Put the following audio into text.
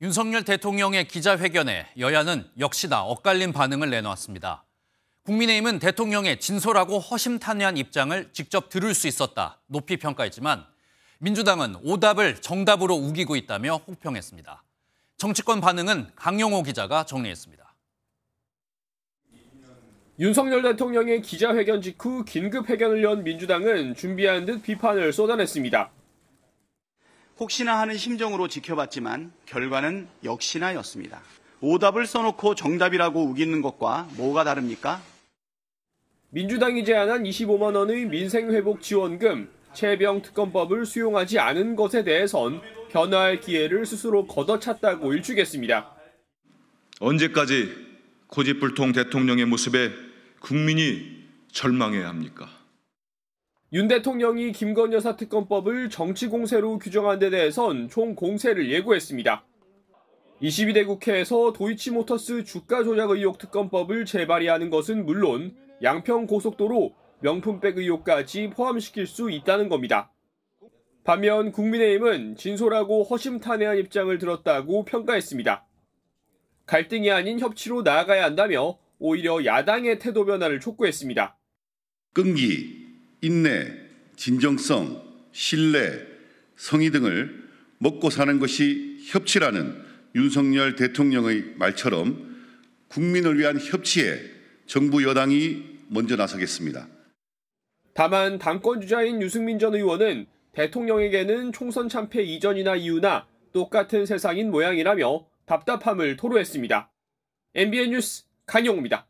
윤석열 대통령의 기자회견에 여야는 역시나 엇갈린 반응을 내놓았습니다. 국민의힘은 대통령의 진솔하고 허심탄회한 입장을 직접 들을 수 있었다 높이 평가했지만 민주당은 오답을 정답으로 우기고 있다며 혹평했습니다. 정치권 반응은 강용호 기자가 정리했습니다. 윤석열 대통령의 기자회견 직후 긴급 회견을 연 민주당은 준비한 듯 비판을 쏟아냈습니다. 혹시나 하는 심정으로 지켜봤지만 결과는 역시나였습니다. 오답을 써놓고 정답이라고 우기는 것과 뭐가 다릅니까? 민주당이 제안한 25만 원의 민생회복 지원금, 채병 특검법을 수용하지 않은 것에 대해선 변화할 기회를 스스로 걷어찼다고 일축했습니다. 언제까지 고집불통 대통령의 모습에 국민이 절망해야 합니까? 윤 대통령이 김건 여사 특검법을 정치 공세로 규정한 데 대해선 총 공세를 예고했습니다. 22대 국회에서 도이치모터스 주가 조작 의혹 특검법을 재발의하는 것은 물론 양평 고속도로 명품백 의혹까지 포함시킬 수 있다는 겁니다. 반면 국민의힘은 진솔하고 허심탄회한 입장을 들었다고 평가했습니다. 갈등이 아닌 협치로 나아가야 한다며 오히려 야당의 태도 변화를 촉구했습니다. 끈기, 인내, 진정성, 신뢰, 성의 등을 먹고 사는 것이 협치라는 윤석열 대통령의 말처럼 국민을 위한 협치에 정부 여당이 먼저 나서겠습니다. 다만 당권 주자인 유승민 전 의원은 대통령에게는 총선 참패 이전이나 이유나 똑같은 세상인 모양이라며 답답함을 토로했습니다. MBN 뉴스 강용우입니다